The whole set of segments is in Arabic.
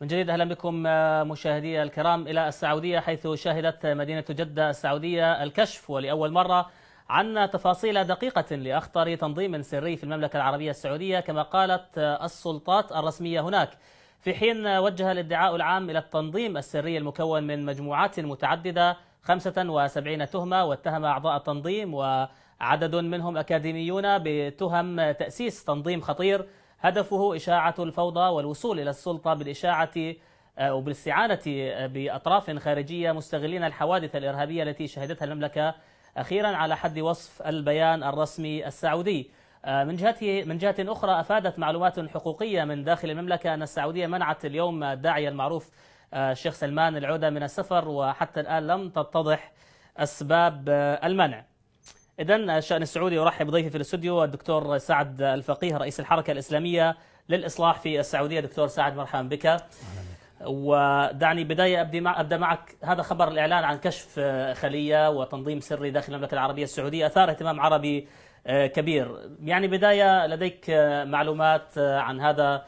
من جديد اهلا بكم آه، مشاهدي الكرام الى السعوديه حيث شهدت مدينه جده السعوديه الكشف ولاول مره عن تفاصيل دقيقه لاخطر تنظيم سري في المملكه العربيه السعوديه كما قالت آه، السلطات الرسميه هناك في حين وجه الادعاء العام الى التنظيم السري المكون من مجموعات متعدده 75 تهمه واتهم اعضاء التنظيم وعدد منهم اكاديميون بتهم تاسيس تنظيم خطير هدفه إشاعة الفوضى والوصول إلى السلطة بالإشاعة أو آه، بالاستعانة آه، بأطراف خارجية مستغلين الحوادث الإرهابية التي شهدتها المملكة أخيرا على حد وصف البيان الرسمي السعودي آه، من جهته من جهة أخرى أفادت معلومات حقوقية من داخل المملكة أن السعودية منعت اليوم الداعية المعروف الشيخ سلمان العودة من السفر وحتى الآن لم تتضح أسباب المنع إذا الشأن السعودي يرحب بضيفي في الاستوديو الدكتور سعد الفقيه رئيس الحركة الإسلامية للإصلاح في السعودية دكتور سعد مرحبا بك أهلا ودعني بداية أبدأ معك هذا خبر الإعلان عن كشف خلية وتنظيم سري داخل المملكة العربية السعودية أثار اهتمام عربي آه، كبير يعني بداية لديك آه، معلومات آه، عن هذا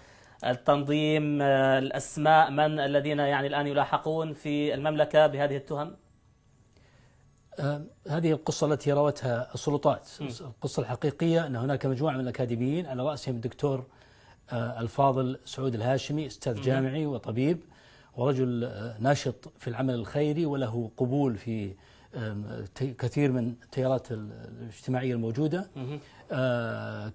التنظيم الأسماء من الذين يعني الآن يلاحقون في المملكة بهذه التهم؟ آه، هذه القصة التي روتها السلطات القصة الحقيقية أن هناك مجموعة من الأكاديميين على رأسهم الدكتور آه، الفاضل سعود الهاشمي أستاذ جامعي وطبيب ورجل آه، ناشط في العمل الخيري وله قبول في كثير من التيارات الاجتماعية الموجودة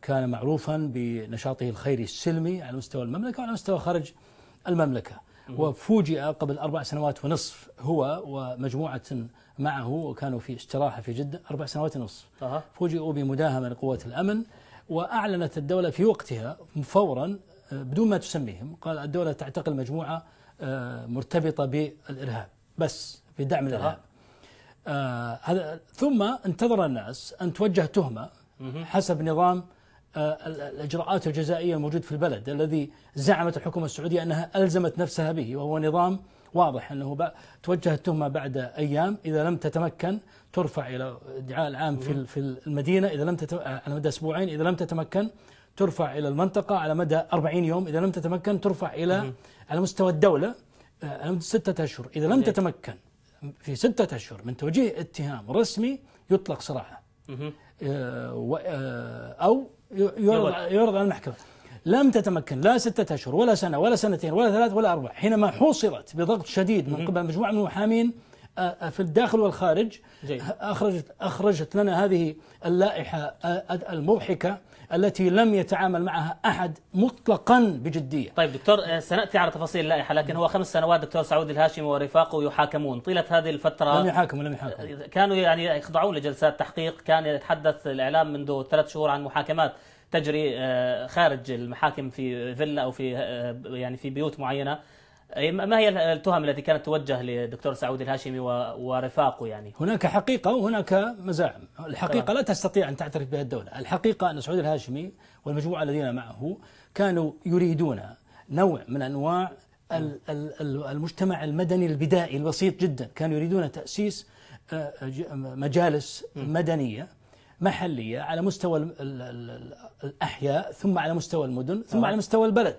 كان معروفا بنشاطه الخيري السلمي على مستوى المملكة وعلى مستوى خارج المملكة وفوجئ قبل أربع سنوات ونصف هو ومجموعة معه وكانوا في استراحة في جدة أربع سنوات ونصف فوجئوا بمداهمة لقوات الأمن وأعلنت الدولة في وقتها فورا آه، بدون ما تسميهم قال الدولة تعتقل مجموعة آه، مرتبطة بالإرهاب بس بدعم الإرهاب آه هذا ثم انتظر الناس أن توجه تهمة حسب نظام آه، الإجراءات الجزائية الموجود في البلد الذي زعمت الحكومة السعودية أنها ألزمت نفسها به وهو نظام واضح انه توجه التهمه بعد ايام اذا لم تتمكن ترفع الى الادعاء العام في في المدينه اذا لم آه، على مدى اسبوعين اذا لم تتمكن ترفع الى المنطقه على مدى 40 يوم اذا لم تتمكن ترفع الى على مستوى الدوله آه، على مدى سته اشهر اذا لم تتمكن في ستة أشهر من توجيه اتهام رسمي يطلق سراحة آه، أو يعرض على المحكمة لم تتمكن لا ستة أشهر ولا سنة ولا سنتين ولا ثلاث ولا أربع حينما حوصرت بضغط شديد من قبل مجموعة من المحامين آه، آه، في الداخل والخارج جيد. أه، أخرجت, أخرجت لنا هذه اللائحة المضحكة التي لم يتعامل معها أحد مطلقا بجدية طيب دكتور سنأتي على تفاصيل اللائحة لكن هو خمس سنوات دكتور سعود الهاشمي ورفاقه يحاكمون طيلة هذه الفترة لم يحاكموا لم يحاكموا كانوا يعني يخضعون لجلسات تحقيق كان يتحدث الإعلام منذ ثلاث شهور عن محاكمات تجري آه، خارج المحاكم في فيلا او في آه، يعني في بيوت معينه ما هي التهم التي كانت توجه للدكتور سعود الهاشمي ورفاقه يعني؟ هناك حقيقه وهناك مزاعم، الحقيقه طبعا. لا تستطيع ان تعترف بها الدوله، الحقيقه ان سعود الهاشمي والمجموعه الذين معه كانوا يريدون نوع من انواع المجتمع المدني البدائي البسيط جدا، كانوا يريدون تاسيس آه، مجالس مدنيه محلية على مستوى الأحياء ثم على مستوى المدن ثم أوه. على مستوى البلد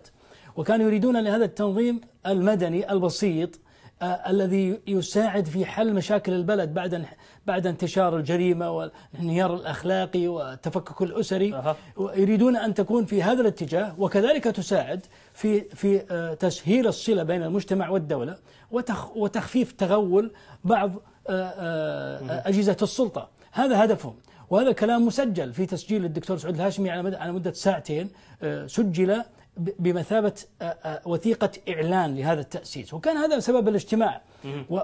وكانوا يريدون لهذا التنظيم المدني البسيط آه الذي يساعد في حل مشاكل البلد بعد بعد انتشار الجريمه والانهيار الاخلاقي والتفكك الاسري أه. يريدون ان تكون في هذا الاتجاه وكذلك تساعد في في آه تسهيل الصله بين المجتمع والدوله وتخ وتخفيف تغول بعض آه, آه، اجهزه السلطه هذا هدفهم وهذا كلام مسجل في تسجيل الدكتور سعود الهاشمي على مدة ساعتين آه، سجل بمثابة آه، آه، وثيقة إعلان لهذا التأسيس وكان هذا سبب الاجتماع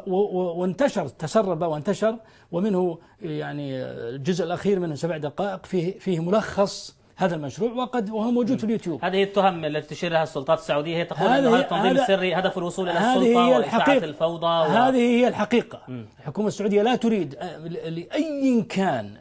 وانتشر تسرب وانتشر ومنه يعني الجزء الأخير منه سبع دقائق فيه, فيه ملخص هذا المشروع وقد وهو موجود في اليوتيوب هذه التهم التي تشير لها السلطات السعوديه هي تقول ان هذا التنظيم السري هدف الوصول الى السلطه واشاعه الفوضى و... هذه هي الحقيقه الحكومه السعوديه لا تريد لاي كان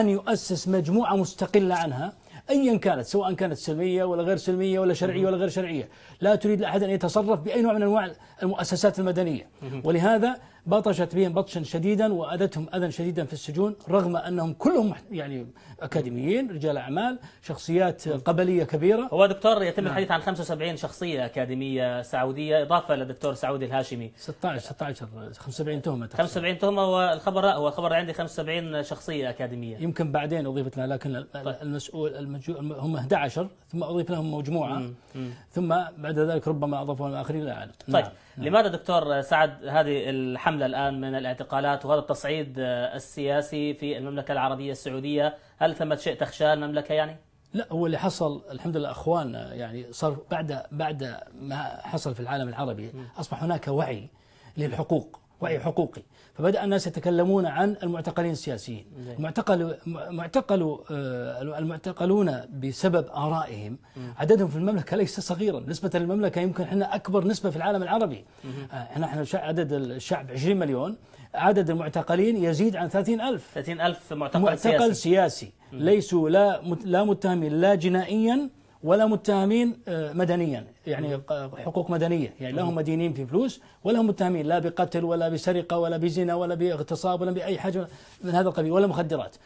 أن يؤسس مجموعة مستقلة عنها ايا كانت سواء كانت سلميه ولا غير سلميه ولا شرعيه ولا غير شرعيه، لا تريد احد ان يتصرف باي نوع من انواع المؤسسات المدنيه، ولهذا بطشت بهم بطشا شديدا وأذتهم أذى شديدا في السجون رغم أنهم كلهم يعني أكاديميين رجال أعمال شخصيات قبلية كبيرة هو دكتور يتم نعم. الحديث عن 75 شخصية أكاديمية سعودية إضافة للدكتور سعودي الهاشمي 16 16 75 تهمة 75 تهمة والخبر لا هو الخبر عندي 75 شخصية أكاديمية يمكن بعدين أضيفت لها لكن طيب. المسؤول المجو... هم 11 ثم أضيف لهم مجموعة مم. مم. ثم بعد ذلك ربما أضافوا الآخرين لا أعلم طيب نعم. نعم. لماذا دكتور سعد هذه الحملة الآن من الاعتقالات وهذا التصعيد السياسي في المملكة العربية السعودية هل ثمة شيء تخشاه المملكة يعني؟ لا هو اللي حصل الحمد لله أخوان يعني صار بعد بعد ما حصل في العالم العربي اصبح هناك وعي للحقوق وعي حقوقي فبدأ الناس يتكلمون عن المعتقلين السياسيين إيه. معتقل معتقل آه، المعتقلون بسبب آرائهم إيه. عددهم في المملكة ليس صغيرا نسبة للمملكة يمكن احنا أكبر نسبة في العالم العربي إيه. آه، احنا احنا عدد الشعب 20 مليون عدد المعتقلين يزيد عن 30 ألف 30 ألف معتقل, معتقل سياسي, سياسي. ليسوا لا لا متهمين لا جنائيا ولا متهمين آه، مدنيا يعني حقوق مدنيه يعني لا هم مدينين في فلوس ولا هم متهمين لا بقتل ولا بسرقه ولا بزنا ولا باغتصاب ولا باي حاجه من هذا القبيل ولا مخدرات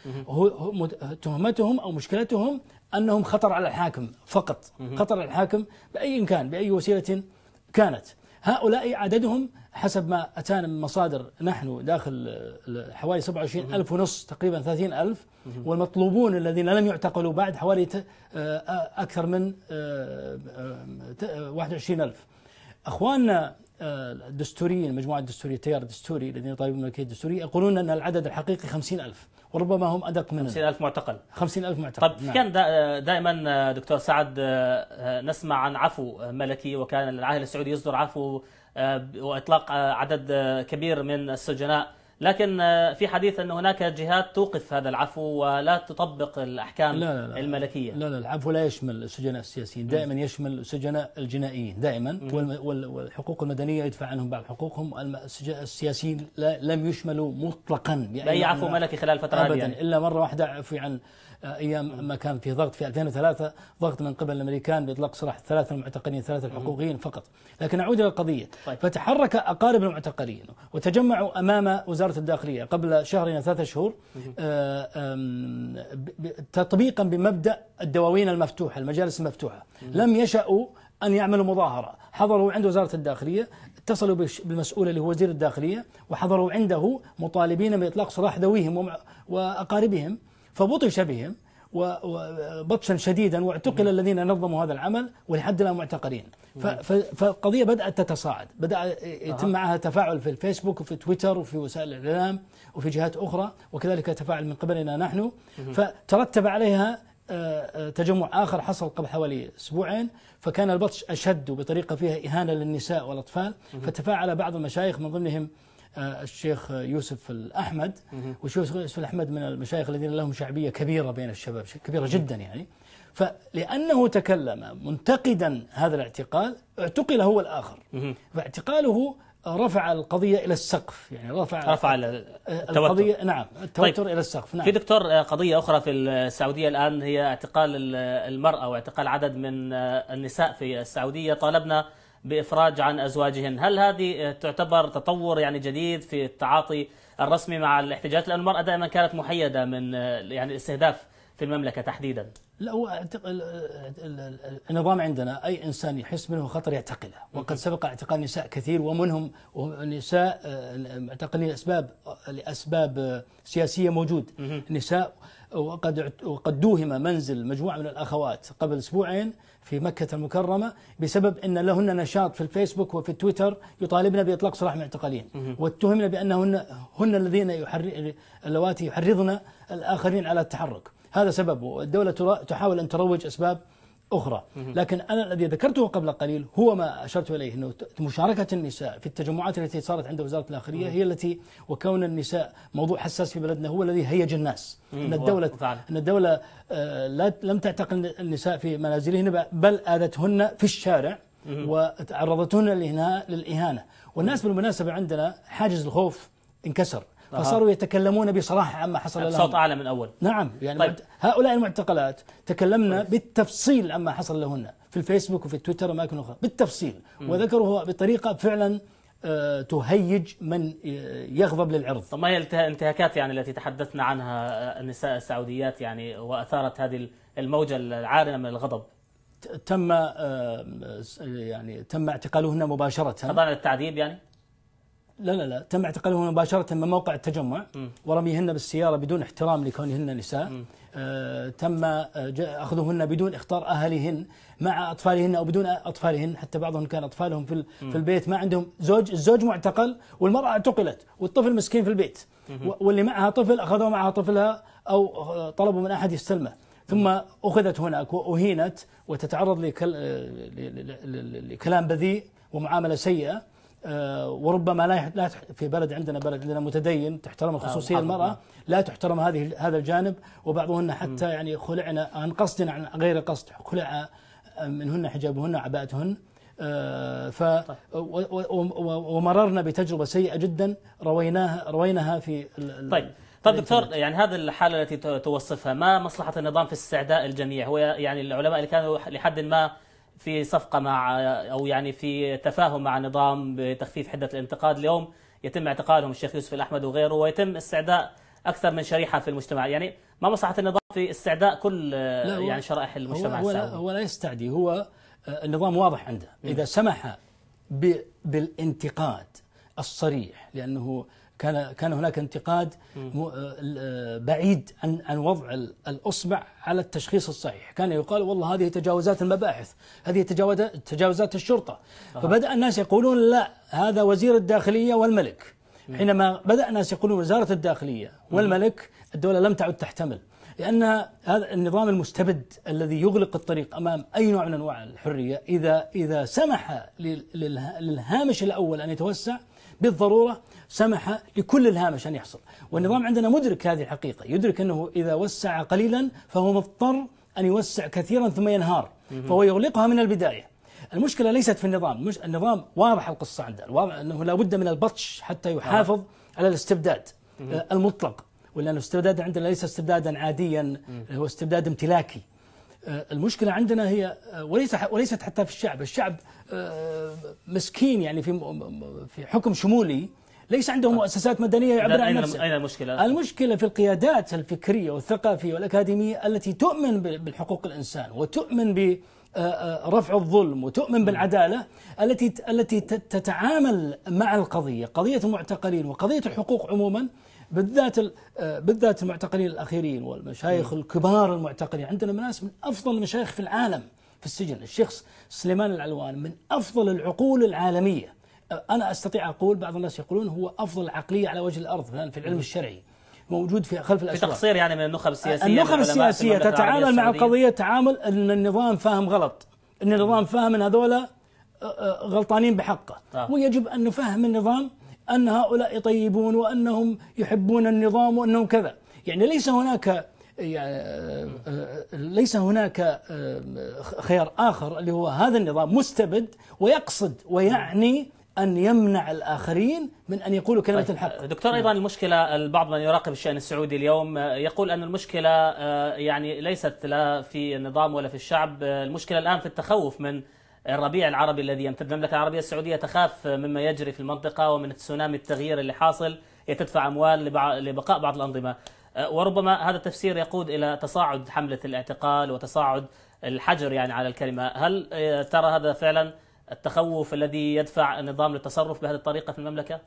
تهمتهم او مشكلتهم انهم خطر على الحاكم فقط خطر على الحاكم باي كان باي وسيله كانت هؤلاء عددهم حسب ما أتانا من مصادر نحن داخل آه، حوالي 27 ألف ونص تقريبا 30 ألف والمطلوبون الذين لم يعتقلوا بعد حوالي آه، أكثر من 21 آه، ألف أخواننا آه، دستوريين مجموعة دستورية تيار دستوري الذين يطالبون بالملكية الدستورية يقولون أن العدد الحقيقي خمسين ألف وربما هم أدق من خمسين ألف معتقل خمسين ألف معتقل طب نعم. كان دائما آه، دكتور سعد آه، نسمع عن عفو ملكي وكان العاهل السعودي يصدر عفو وإطلاق عدد كبير من السجناء لكن آه، في حديث أن هناك جهات توقف هذا العفو ولا تطبق الأحكام لا لا لا الملكية لا لا العفو لا يشمل السجناء السياسيين دائما يشمل السجناء الجنائيين دائما والحقوق المدنية يدفع عنهم بعض حقوقهم السياسيين لم يشملوا مطلقا يعني بأي عفو ملكي خلال الفترة أبدا يعني. إلا مرة واحدة عفي عن آه، ايام ما كان في ضغط في 2003 ضغط من قبل الامريكان باطلاق سراح الثلاثه المعتقلين ثلاثه الحقوقيين فقط لكن اعود الى القضيه طيب. فتحرك اقارب المعتقلين وتجمعوا امام وزاره وزارة الداخلية قبل شهرين ثلاثة شهور آه، تطبيقا بمبدأ الدواوين المفتوحة المجالس المفتوحة لم يشأوا أن يعملوا مظاهرة حضروا عند وزارة الداخلية اتصلوا بالمسؤول اللي هو وزير الداخلية وحضروا عنده مطالبين بإطلاق سراح ذويهم وأقاربهم فبطش بهم وبطشا شديدا واعتقل الذين نظموا هذا العمل ولحد الان معتقلين فالقضيه بدات تتصاعد بدا يتم معها تفاعل في الفيسبوك وفي تويتر وفي وسائل الاعلام وفي جهات اخرى وكذلك تفاعل من قبلنا نحن فترتب عليها آه، آه، تجمع آخر حصل قبل حوالي أسبوعين فكان البطش أشد بطريقة فيها إهانة للنساء والأطفال فتفاعل بعض المشايخ من ضمنهم آه، الشيخ يوسف الأحمد والشيخ يوسف الأحمد من المشايخ الذين لهم شعبية كبيرة بين الشباب كبيرة جدا يعني فلأنه تكلم منتقدا هذا الاعتقال اعتقل هو الآخر فاعتقاله رفع القضية إلى السقف يعني رفع رفع آه، القضية نعم طيب. التوتر طيب. إلى السقف نعم في دكتور آه، قضية أخرى في السعودية الآن هي اعتقال المرأة واعتقال عدد من النساء في السعودية طالبنا بإفراج عن أزواجهن هل هذه آه، تعتبر تطور يعني جديد في التعاطي الرسمي مع الاحتجاجات لأن المرأة دائما كانت محيدة من آه، يعني الاستهداف في المملكة تحديدا لا هو النظام عندنا اي انسان يحس منه خطر يعتقله وقد سبق اعتقال نساء كثير ومنهم نساء معتقلين آه، لاسباب لاسباب سياسيه موجود نساء وقد وقد دوهم منزل مجموعه من الاخوات قبل اسبوعين في مكه المكرمه بسبب ان لهن نشاط في الفيسبوك وفي التويتر يطالبن باطلاق سراح المعتقلين واتهمن بانهن هن الذين يحر اللواتي يحرضن الاخرين على التحرك هذا سببه الدولة تحاول أن تروج أسباب أخرى لكن أنا الذي ذكرته قبل قليل هو ما أشرت إليه أنه مشاركة النساء في التجمعات التي صارت عند وزارة الأخرية هي التي وكون النساء موضوع حساس في بلدنا هو الذي هيج الناس أن الدولة أن الدولة لا لم تعتقل النساء في منازلهن بل آذتهن في الشارع وتعرضتهن للإهانة والناس بالمناسبة عندنا حاجز الخوف انكسر فصاروا يتكلمون بصراحه عما حصل يعني لهم بصوت اعلى من اول نعم يعني طيب. هؤلاء المعتقلات تكلمنا طيب. بالتفصيل عما حصل لهن في الفيسبوك وفي التويتر واماكن اخرى بالتفصيل وذكروها بطريقه فعلا آه، تهيج من يغضب للعرض طيب ما هي الانتهاكات يعني التي تحدثنا عنها آه، النساء السعوديات يعني واثارت هذه الموجه العارمه من الغضب تم آه، يعني تم اعتقالهن مباشره خضعن للتعذيب يعني لا لا لا تم اعتقالهن مباشرة من موقع التجمع ورميهن بالسيارة بدون احترام لكونهن نساء آه تم آه، أخذهن بدون إخطار أهلهن مع أطفالهن أو بدون أطفالهن حتى بعضهم كان أطفالهم في, في البيت ما عندهم زوج الزوج معتقل والمرأة اعتقلت والطفل مسكين في البيت واللي معها طفل أخذوا معها طفلها أو آه، طلبوا من أحد يستلمه ثم أخذت هناك وأهينت وتتعرض آه، لكلام بذيء ومعاملة سيئة آه، وربما لا في بلد عندنا بلد عندنا متدين تحترم الخصوصيه نعم، المراه لا تحترم هذه هذا الجانب وبعضهن حتى يعني خلعنا عن قصد عن غير قصد خلع آه، منهن حجابهن وعباءتهن آه، ف طيب. ومررنا بتجربه سيئه جدا رويناها رويناها في طيب طيب دكتور يعني هذه الحاله التي توصفها ما مصلحه النظام في استعداء الجميع هو يعني العلماء اللي كانوا لحد ما في صفقه مع او يعني في تفاهم مع نظام بتخفيف حده الانتقاد اليوم يتم اعتقالهم الشيخ يوسف الاحمد وغيره ويتم استعداء اكثر من شريحه في المجتمع يعني ما مصلحه النظام في استعداء كل آه، يعني شرائح المجتمع هو, هو لا يستعدي هو آه، النظام واضح عنده اذا سمح بالانتقاد الصريح لانه كان كان هناك انتقاد آه، آه، بعيد عن عن وضع الاصبع على التشخيص الصحيح، كان يقال والله هذه تجاوزات المباحث، هذه تجاوزات الشرطه، فبدا الناس يقولون لا هذا وزير الداخليه والملك. حينما بدا الناس يقولون وزاره الداخليه والملك الدوله لم تعد تحتمل، لأن هذا النظام المستبد الذي يغلق الطريق أمام أي نوع من أنواع الحرية إذا إذا سمح للهامش الأول أن يتوسع بالضرورة سمح لكل الهامش أن يحصل والنظام عندنا مدرك هذه الحقيقة يدرك أنه إذا وسع قليلا فهو مضطر أن يوسع كثيرا ثم ينهار فهو يغلقها من البداية المشكلة ليست في النظام مش النظام واضح القصة عنده الواضح أنه لا بد من البطش حتى يحافظ على الاستبداد آه، المطلق ولأن الاستبداد عندنا ليس استبدادا عاديا آه، هو استبداد امتلاكي آه، المشكلة عندنا هي آه، وليس وليست حتى في الشعب، الشعب آه، مسكين يعني في في حكم شمولي ليس عندهم طيب. مؤسسات مدنية يعبر عن نفسه أين المشكلة؟ المشكلة في القيادات الفكرية والثقافية والأكاديمية التي تؤمن بالحقوق الإنسان وتؤمن ب رفع الظلم وتؤمن بالعداله التي التي تتعامل مع القضيه، قضيه المعتقلين وقضيه الحقوق عموما بالذات آه، بالذات المعتقلين الاخيرين والمشايخ الكبار المعتقلين عندنا ناس من افضل المشايخ في العالم في السجن الشيخ سليمان العلوان من افضل العقول العالميه آه، انا استطيع اقول بعض الناس يقولون هو افضل عقليه على وجه الارض في العلم الشرعي موجود في خلف الاشياء في تقصير يعني من النخب السياسيه آه، النخب السياسيه تتعامل مع القضيه تعامل ان النظام فاهم غلط ان النظام فاهم ان هذولا غلطانين بحقه ويجب ان نفهم النظام أن هؤلاء طيبون وأنهم يحبون النظام وأنهم كذا يعني ليس هناك يعني آه، آه، ليس هناك آه، خيار آخر اللي هو هذا النظام مستبد ويقصد ويعني أن يمنع الآخرين من أن يقولوا كلمة طيب. الحق دكتور أيضا نعم. المشكلة البعض من يراقب الشأن السعودي اليوم يقول أن المشكلة يعني ليست لا في النظام ولا في الشعب المشكلة الآن في التخوف من الربيع العربي الذي يمتد المملكة العربية السعودية تخاف مما يجري في المنطقة ومن تسونامي التغيير اللي حاصل هي تدفع أموال لبقاء بعض الأنظمة أه، وربما هذا التفسير يقود إلى تصاعد حملة الاعتقال وتصاعد الحجر يعني على الكلمة هل أه، ترى هذا فعلا التخوف الذي يدفع النظام للتصرف بهذه الطريقة في المملكة؟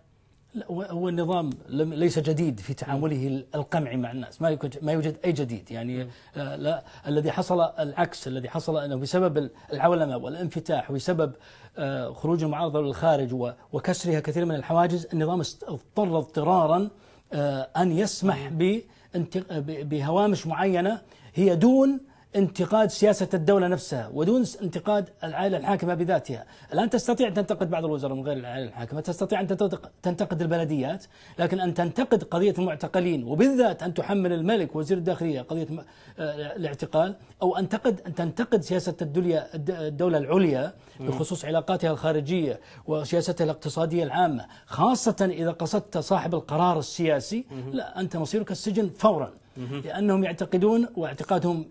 لا هو النظام ليس جديد في تعامله القمعي مع الناس ما ما يوجد اي جديد يعني آه، لا الذي حصل العكس الذي حصل انه بسبب العولمه والانفتاح وبسبب آه، خروج المعارضه للخارج وكسرها كثير من الحواجز النظام اضطر اضطرارا آه، ان يسمح بهوامش معينه هي دون انتقاد سياسة الدولة نفسها ودون انتقاد العائلة الحاكمة بذاتها الآن تستطيع أن تنتقد بعض الوزراء من غير العائلة الحاكمة تستطيع أن تنتقد البلديات لكن أن تنتقد قضية المعتقلين وبالذات أن تحمل الملك وزير الداخلية قضية آه، الاعتقال أو أن تنتقد, أن تنتقد سياسة الدولة العليا بخصوص علاقاتها الخارجية وسياستها الاقتصادية العامة خاصة إذا قصدت صاحب القرار السياسي لا أنت مصيرك السجن فورا لأنهم يعتقدون واعتقادهم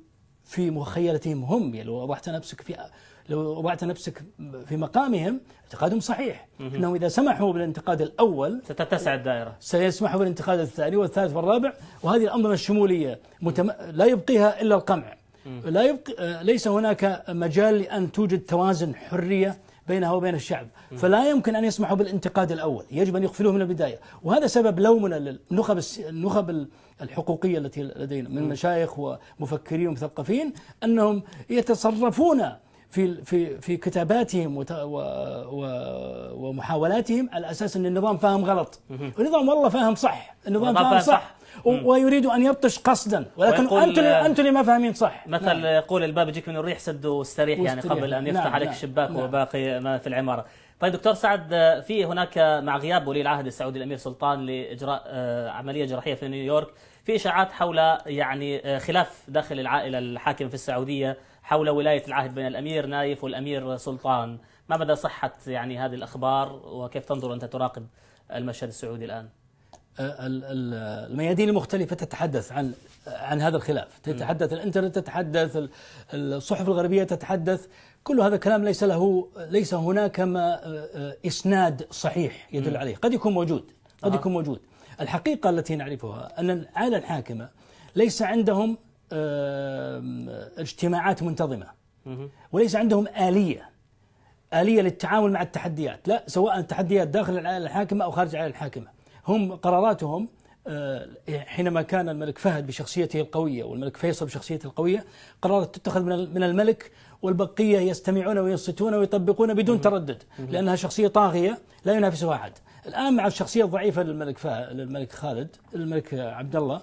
في مخيلتهم هم يعني لو وضعت نفسك في لو وضعت نفسك في مقامهم اعتقادهم صحيح انهم اذا سمحوا بالانتقاد الاول ستتسع الدائره سيسمحوا بالانتقاد الثاني والثالث والرابع وهذه الانظمه الشموليه متم... لا يبقيها الا القمع لا يبقى آه، ليس هناك مجال لان توجد توازن حريه بينها وبين الشعب فلا يمكن أن يسمحوا بالانتقاد الأول يجب أن يقفلوه من البداية وهذا سبب لومنا للنخب النخب الحقوقية التي لدينا من مشايخ ومفكرين ومثقفين أنهم يتصرفون في في في كتاباتهم ومحاولاتهم على اساس ان النظام فاهم غلط، النظام والله فاهم صح، النظام فاهم صح, صح ويريد ان يبطش قصدا ولكن انتم آه، انتم اللي ما فاهمين صح مثل نعم. يقول الباب يجيك من الريح سد واستريح يعني قبل ان يفتح نعم عليك نعم. الشباك نعم وباقي ما في العماره طيب دكتور سعد آه، في هناك مع غياب ولي العهد السعودي الامير سلطان لاجراء آه، عمليه جراحيه في نيويورك في اشاعات حول يعني خلاف داخل العائله الحاكمه في السعوديه حول ولايه العهد بين الامير نايف والامير سلطان ما مدى صحه يعني هذه الاخبار وكيف تنظر انت تراقب المشهد السعودي الان آه، الميادين المختلفة تتحدث عن عن هذا الخلاف تتحدث الانترنت تتحدث الصحف الغربية تتحدث كل هذا الكلام ليس له ليس هناك ما آه، آه، إسناد صحيح يدل عليه قد يكون موجود قد يكون موجود الحقيقة التي نعرفها أن العائلة الحاكمة ليس عندهم اجتماعات منتظمة وليس عندهم آلية آلية للتعامل مع التحديات لا سواء التحديات داخل العائلة الحاكمة أو خارج العائلة الحاكمة هم قراراتهم آه، حينما كان الملك فهد بشخصيته القوية والملك فيصل بشخصيته القوية قرارات تتخذ من الملك والبقية يستمعون وينصتون ويطبقون بدون تردد لأنها شخصية طاغية لا ينافسها أحد الآن مع الشخصية الضعيفة للملك فهد للملك خالد الملك عبد الله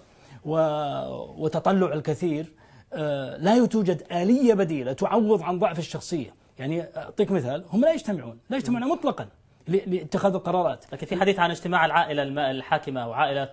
وتطلع الكثير آه، لا توجد آلية بديلة تعوض عن ضعف الشخصية يعني أعطيك مثال هم لا يجتمعون لا يجتمعون مطلقا لاتخاذ القرارات لكن في حديث عن اجتماع العائله الحاكمه وعائله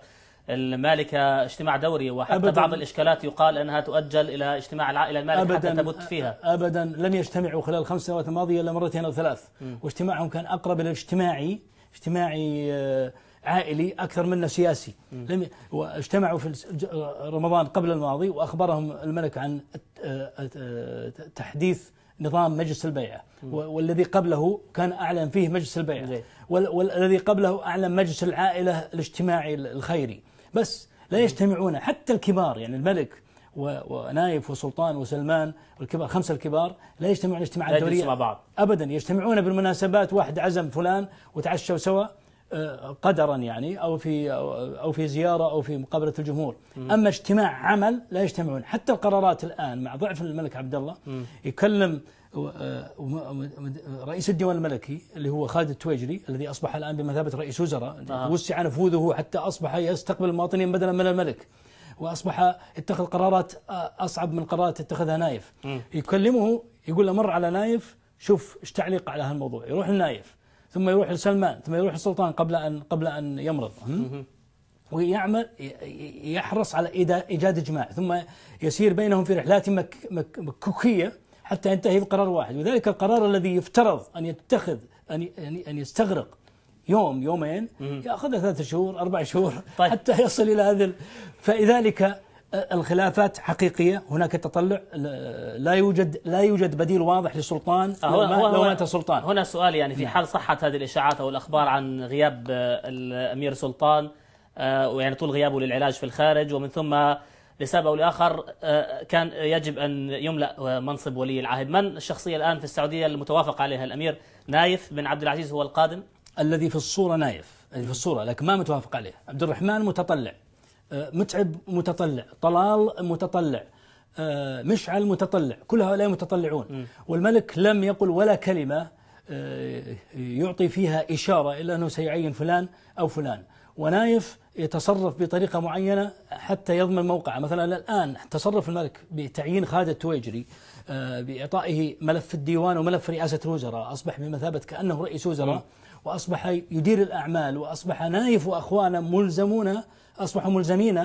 المالكة اجتماع دوري وحتى أبداً بعض الإشكالات يقال أنها تؤجل إلى اجتماع العائلة المالكة أبداً حتى تبت فيها أبدا لم يجتمعوا خلال الخمس سنوات الماضية إلا مرتين أو ثلاث واجتماعهم كان أقرب إلى اجتماعي اجتماعي آه، عائلي أكثر منه سياسي لم واجتمعوا في آه، رمضان قبل الماضي وأخبرهم الملك عن آه، تحديث نظام مجلس البيعة والذي قبله كان أعلن فيه مجلس البيعة والذي قبله أعلن مجلس العائلة الاجتماعي الخيري بس لا يجتمعون حتى الكبار يعني الملك ونايف وسلطان وسلمان والكبار خمسه الكبار لا يجتمعون اجتماعات دوريه مع بعض ابدا يجتمعون بالمناسبات واحد عزم فلان وتعشوا سوا آه، قدرا يعني او في او في زياره او في مقابله الجمهور، اما اجتماع عمل لا يجتمعون، حتى القرارات الان مع ضعف الملك عبد الله يكلم آه، رئيس الديوان الملكي اللي هو خالد التويجري الذي اصبح الان بمثابه رئيس وزراء آه. وسع نفوذه حتى اصبح يستقبل المواطنين بدلا من الملك. واصبح اتخذ قرارات آه، اصعب من قرارات اتخذها نايف م. يكلمه يقول له مر على نايف شوف ايش تعليق على هالموضوع يروح لنايف ثم يروح لسلمان ثم يروح للسلطان قبل أن قبل أن يمرض ويعمل يحرص على إيجاد إجماع ثم يسير بينهم في رحلات مكوكية حتى ينتهي بقرار واحد وذلك القرار الذي يفترض أن يتخذ أن أن يستغرق يوم يومين ياخذها ثلاثة شهور أربع شهور طيب. حتى يصل إلى هذا فلذلك الخلافات حقيقيه هناك تطلع لا يوجد لا يوجد بديل واضح للسلطان لو, ما لو مات سلطان هنا سؤال يعني في نعم. حال صحت هذه الاشاعات او الاخبار عن غياب آه، الامير سلطان آه، ويعني طول غيابه للعلاج في الخارج ومن ثم لسبب او لاخر آه، كان يجب ان يملا منصب ولي العهد، من الشخصيه الان في السعوديه المتوافق عليها الامير نايف بن عبد العزيز هو القادم؟ الذي في الصوره نايف، الذي في الصوره لكن ما متوافق عليه، عبد الرحمن متطلع آه، متعب متطلع طلال متطلع آه، مشعل متطلع كل هؤلاء متطلعون والملك لم يقل ولا كلمة آه، يعطي فيها إشارة إلا أنه سيعين فلان أو فلان ونايف يتصرف بطريقة معينة حتى يضمن موقعه مثلا الآن تصرف الملك بتعيين خالد التويجري بإعطائه ملف الديوان وملف رئاسة الوزراء أصبح بمثابة كأنه رئيس وزراء وأصبح يدير الأعمال وأصبح نايف وأخوانه ملزمون أصبحوا ملزمين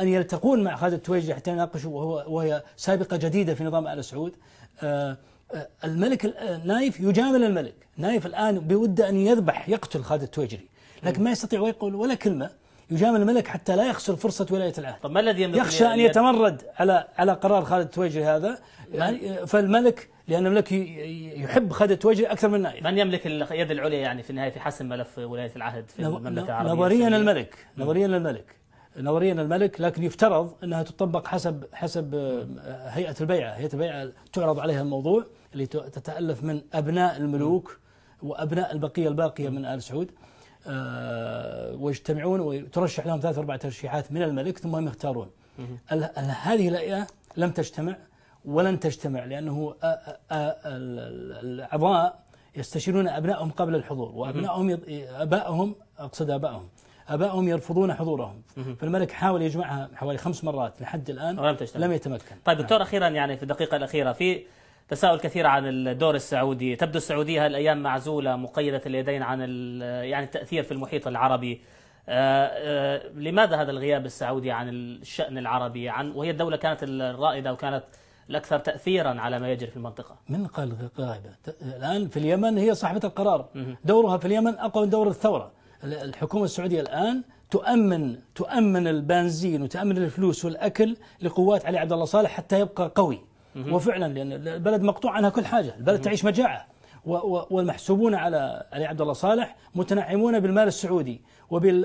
أن يلتقون مع خالد التويجي حتى يناقشوا وهو وهي سابقة جديدة في نظام آل سعود آه، آه، الملك آه، نايف يجامل الملك نايف الآن بوده أن يذبح يقتل خالد التويجري لكن ما يستطيع ويقول ولا كلمة يجامل الملك حتى لا يخسر فرصة ولاية العهد طب ما الذي يخشى أن يتمرد على على قرار خالد التويجري هذا يعني فالملك لأن الملك يحب خالد التويجري أكثر من نائب من يملك اليد العليا يعني في النهاية في حسم ملف ولاية العهد في المملكة العربية نظريا الملك نظريا الملك نظريا الملك لكن يفترض انها تطبق حسب حسب آه، هيئه البيعه، هيئه البيعه تعرض عليها الموضوع اللي تتالف من ابناء الملوك وابناء البقيه الباقيه من ال سعود آه، ويجتمعون وترشح لهم ثلاث اربع ترشيحات من الملك ثم هم يختارون هذه الهيئه لم تجتمع ولن تجتمع لانه الاعضاء يستشيرون ابنائهم قبل الحضور وابنائهم ابائهم اقصد ابائهم ابائهم يرفضون حضورهم فالملك حاول يجمعها حوالي خمس مرات لحد الان لم, تجتمع. لم يتمكن طيب دكتور نعم. اخيرا يعني في الدقيقه الاخيره في تساؤل كثير عن الدور السعودي تبدو السعودية هالايام معزولة مقيدة اليدين عن يعني التأثير في المحيط العربي آه، آه، لماذا هذا الغياب السعودي عن الشأن العربي عن وهي الدولة كانت الرائدة وكانت الأكثر تأثيرا على ما يجري في المنطقة من قال غائبة الآن في اليمن هي صاحبة القرار دورها في اليمن أقوى من دور الثورة الحكومة السعودية الآن تؤمن تؤمن البنزين وتؤمن الفلوس والأكل لقوات علي عبد الله صالح حتى يبقى قوي وفعلا لان البلد مقطوع عنها كل حاجه، البلد تعيش مجاعه والمحسوبون على علي عبد الله صالح متنعمون بالمال السعودي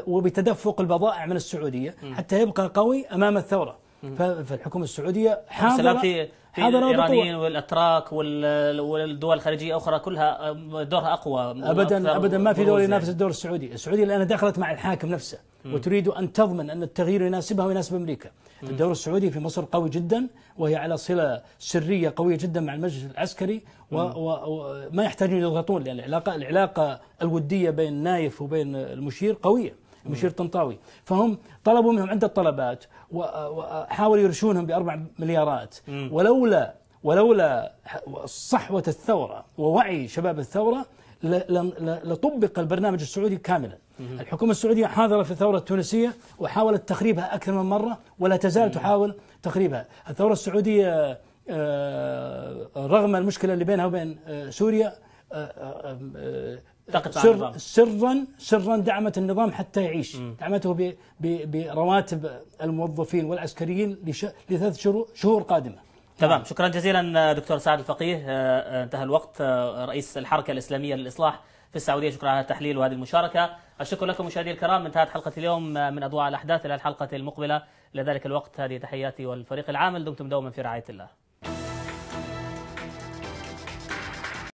وبتدفق البضائع من السعوديه حتى يبقى قوي امام الثوره. فالحكومه السعوديه حاضره في الايرانيين والاتراك والدول الخليجيه اخرى كلها آه، دورها اقوى ابدا ابدا ما في دول يعني. ينافس الدور السعودي، السعوديه الان دخلت مع الحاكم نفسه وتريد ان تضمن ان التغيير يناسبها ويناسب امريكا. الدور السعودي في مصر قوي جدا وهي على صله سريه قويه جدا مع المجلس العسكري وما يحتاجون يضغطون لان العلاقه العلاقه الوديه بين نايف وبين المشير قويه. مشير طنطاوي فهم طلبوا منهم عدة طلبات وحاولوا يرشونهم بأربع مليارات ولولا ولولا صحوة الثورة ووعي شباب الثورة لطبق البرنامج السعودي كاملا الحكومة السعودية حاضرة في الثورة التونسية وحاولت تخريبها أكثر من مرة ولا تزال تحاول تخريبها الثورة السعودية آه، رغم المشكلة اللي بينها وبين آه، سوريا آه، سر سرا سرا دعمت النظام حتى يعيش م. دعمته برواتب الموظفين والعسكريين لثلاث شهور شهور قادمه تمام نعم. شكرا جزيلا دكتور سعد الفقيه آه، آه، انتهى الوقت آه، رئيس الحركه الاسلاميه للاصلاح في السعوديه شكرا على التحليل وهذه المشاركه الشكر لكم مشاهدي الكرام انتهت حلقه اليوم من اضواء الاحداث الى الحلقه المقبله لذلك الوقت هذه تحياتي والفريق العامل دمتم دوما في رعايه الله